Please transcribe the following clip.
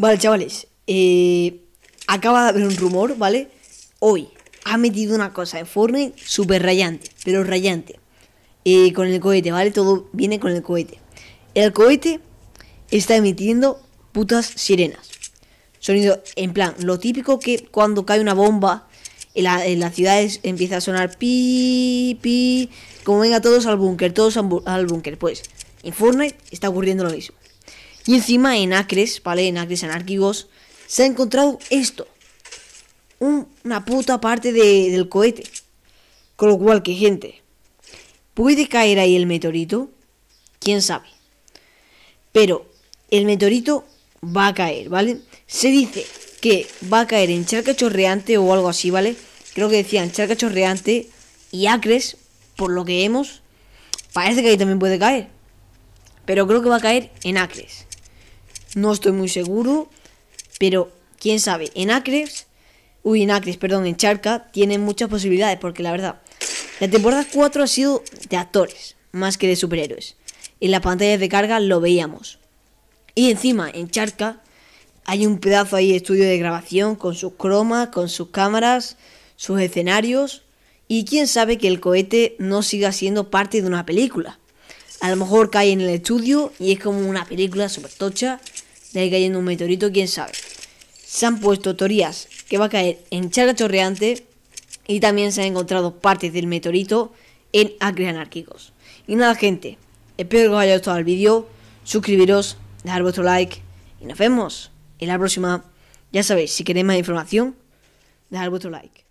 Vale, chavales. Eh, acaba de haber un rumor, ¿vale? Hoy ha metido una cosa en Fortnite súper rayante, pero rayante. Eh, con el cohete, ¿vale? Todo viene con el cohete. El cohete está emitiendo putas sirenas. Sonido, en plan, lo típico que cuando cae una bomba en, la, en las ciudades empieza a sonar pi, pi, como venga todos al búnker, todos al búnker. Pues en Fortnite está ocurriendo lo mismo. Y encima en Acres, ¿vale? En Acres Anárquicos, se ha encontrado esto. una puta parte del cohete. Con lo cual que, gente, puede caer ahí el meteorito, quién sabe. Pero el meteorito va a caer, ¿vale? Se dice que va a caer en charca chorreante o algo así, ¿vale? Creo que decían charca y Acres, por lo que vemos, parece que ahí también puede caer. Pero creo que va a caer en Acres. No estoy muy seguro, pero quién sabe. En Acres, uy, en Acres, perdón, en Charca, tienen muchas posibilidades, porque la verdad, la temporada 4 ha sido de actores, más que de superhéroes. En las pantallas de carga lo veíamos. Y encima, en Charca, hay un pedazo ahí de estudio de grabación con sus cromas, con sus cámaras, sus escenarios. Y quién sabe que el cohete no siga siendo parte de una película. A lo mejor cae en el estudio y es como una película súper tocha de ahí cayendo un meteorito, quién sabe. Se han puesto teorías que va a caer en Charla Chorreante y también se han encontrado partes del meteorito en Acres Anárquicos. Y nada, gente, espero que os haya gustado el vídeo. Suscribiros, dejar vuestro like y nos vemos en la próxima. Ya sabéis, si queréis más información, dejar vuestro like.